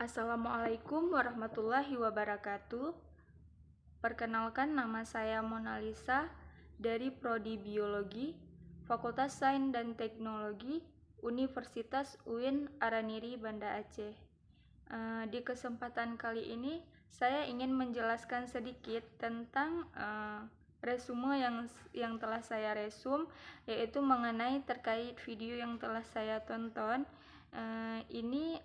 Assalamualaikum warahmatullahi wabarakatuh. Perkenalkan nama saya Mona Lisa dari Prodi Biologi, Fakultas Sains dan Teknologi, Universitas UIN Araniri Banda Aceh. Eh, di kesempatan kali ini, saya ingin menjelaskan sedikit tentang eh, resume yang yang telah saya resum, yaitu mengenai terkait video yang telah saya tonton. Eh, ini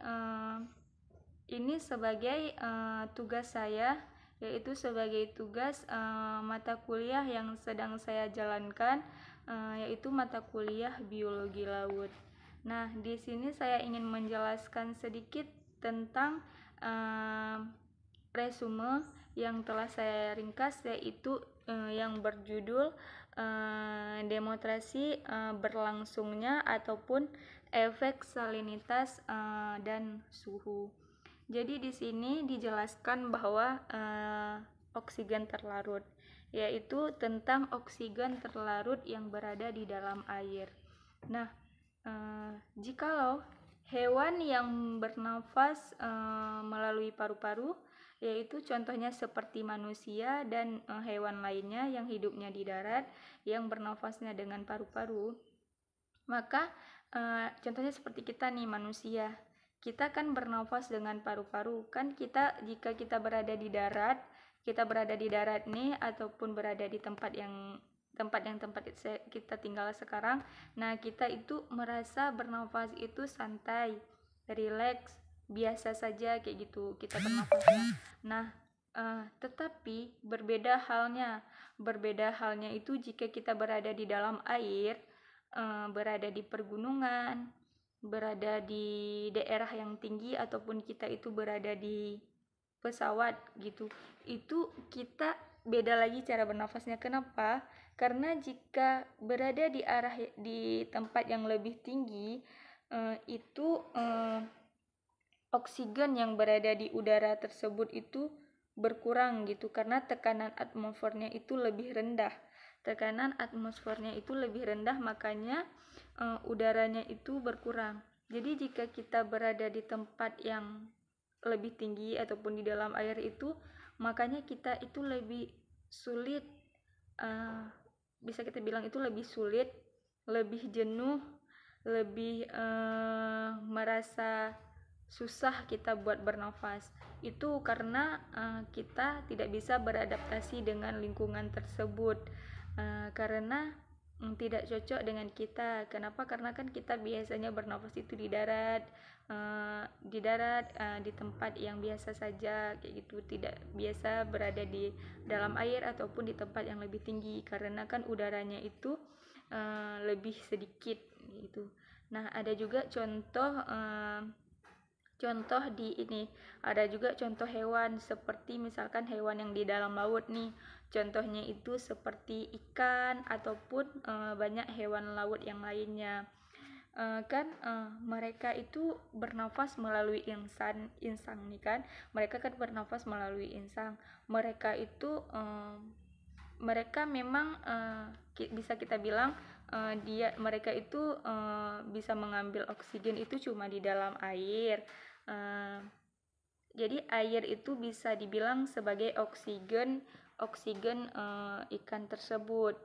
ini sebagai uh, tugas saya yaitu sebagai tugas uh, mata kuliah yang sedang saya jalankan uh, yaitu mata kuliah biologi laut. Nah, di sini saya ingin menjelaskan sedikit tentang uh, resume yang telah saya ringkas yaitu uh, yang berjudul uh, demonstrasi uh, berlangsungnya ataupun efek salinitas uh, dan suhu. Jadi di sini dijelaskan bahwa uh, oksigen terlarut yaitu tentang oksigen terlarut yang berada di dalam air. Nah, eh, jikalau hewan yang bernafas eh, melalui paru-paru, yaitu contohnya seperti manusia dan eh, hewan lainnya yang hidupnya di darat, yang bernafasnya dengan paru-paru, maka eh, contohnya seperti kita nih manusia kita kan bernafas dengan paru-paru. Kan kita jika kita berada di darat, kita berada di darat nih ataupun berada di tempat yang tempat yang tempat kita tinggal sekarang. Nah, kita itu merasa bernafas itu santai, relax, biasa saja kayak gitu kita bernafasnya. Nah, uh, tetapi berbeda halnya. Berbeda halnya itu jika kita berada di dalam air, uh, berada di pergunungan, berada di daerah yang tinggi ataupun kita itu berada di pesawat gitu itu kita beda lagi cara bernafasnya kenapa karena jika berada di arah di tempat yang lebih tinggi eh, itu eh, oksigen yang berada di udara tersebut itu berkurang gitu karena tekanan atmosfernya itu lebih rendah tekanan atmosfernya itu lebih rendah makanya e, udaranya itu berkurang. Jadi jika kita berada di tempat yang lebih tinggi ataupun di dalam air itu makanya kita itu lebih sulit e, bisa kita bilang itu lebih sulit, lebih jenuh, lebih e, merasa susah kita buat bernafas. Itu karena uh, kita tidak bisa beradaptasi dengan lingkungan tersebut. Eh, karena mm, tidak cocok dengan kita. Kenapa? Karena kan kita biasanya bernapas itu di darat, uh, di darat, uh, di tempat yang biasa saja, kayak gitu. Tidak biasa berada di dalam air ataupun di tempat yang lebih tinggi, karena kan udaranya itu uh, lebih sedikit, gitu. Nah, ada juga contoh. Uh, Contoh di ini, ada juga contoh hewan seperti misalkan hewan yang di dalam laut nih. Contohnya itu seperti ikan ataupun e, banyak hewan laut yang lainnya. E, kan e, mereka itu bernafas melalui insan, insang nih kan. Mereka kan bernafas melalui insang. Mereka itu e, mereka memang e, bisa kita bilang Eh, dia mereka itu uh, bisa mengambil oksigen itu cuma di dalam air. Uh, jadi air itu bisa dibilang sebagai oksigen oksigen uh, ikan tersebut.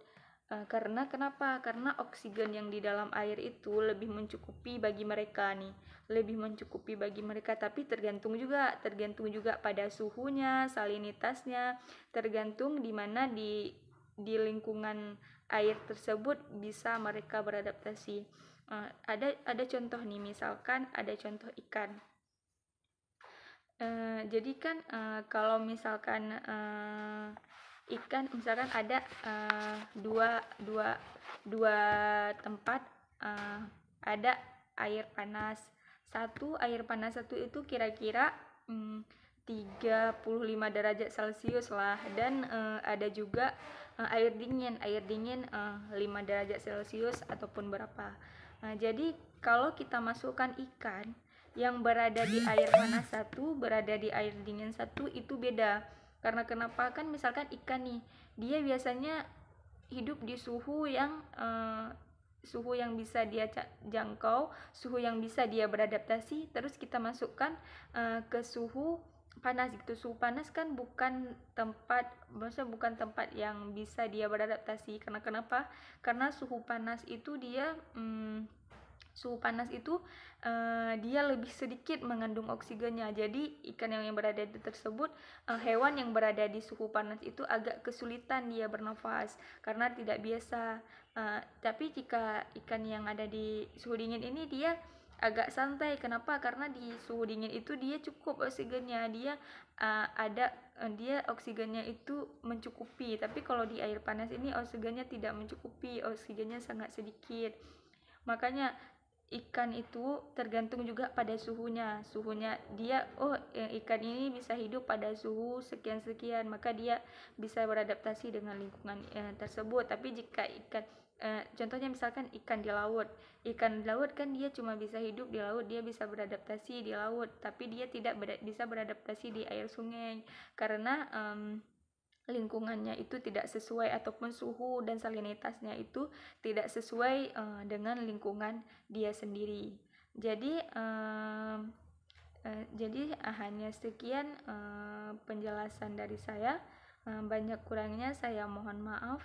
Uh, karena kenapa? Karena oksigen yang di dalam air itu lebih mencukupi bagi mereka nih, lebih mencukupi bagi mereka. Tapi tergantung juga, tergantung juga pada suhunya, salinitasnya, tergantung di mana di di lingkungan air tersebut bisa mereka beradaptasi. Uh, ada ada contoh nih misalkan ada contoh ikan. Uh, jadi kan uh, kalau misalkan uh, ikan misalkan ada uh, dua dua dua tempat uh, ada air panas satu air panas satu itu kira-kira um, mm, 35 derajat celcius lah dan uh, ada juga uh, air dingin air dingin uh, eh, 5 derajat celcius ataupun berapa nah, jadi kalau kita masukkan ikan yang berada di air panas satu berada di air dingin satu itu beda karena kenapa kan misalkan ikan nih dia biasanya hidup di suhu yang uh, suhu yang bisa dia jangkau, suhu yang bisa dia beradaptasi, terus kita masukkan uh, ke suhu panas gitu suhu panas kan bukan tempat maksudnya bukan tempat yang bisa dia beradaptasi karena kenapa karena suhu panas itu dia hmm, suhu panas itu uh, dia lebih sedikit mengandung oksigennya jadi ikan yang, yang berada di tersebut uh, hewan yang berada di suhu panas itu agak kesulitan dia bernafas karena tidak biasa uh, tapi jika ikan yang ada di suhu dingin ini dia agak santai kenapa karena di suhu dingin itu dia cukup oksigennya dia uh, ada eh, dia oksigennya itu mencukupi tapi kalau di air panas ini oksigennya tidak mencukupi oksigennya sangat sedikit makanya ikan itu tergantung juga pada suhunya suhunya dia oh eh, ikan ini bisa hidup pada suhu sekian sekian maka dia bisa beradaptasi dengan lingkungan eh, tersebut tapi jika ikan Eh, contohnya misalkan ikan di laut ikan di laut kan dia cuma bisa hidup di laut dia bisa beradaptasi di laut tapi dia tidak ber bisa beradaptasi di air sungai karena um, lingkungannya itu tidak sesuai ataupun suhu dan salinitasnya itu tidak sesuai uh, dengan lingkungan dia sendiri. Jadi uh, jadi hanya sekian uh, penjelasan dari saya. banyak kurangnya saya mohon maaf.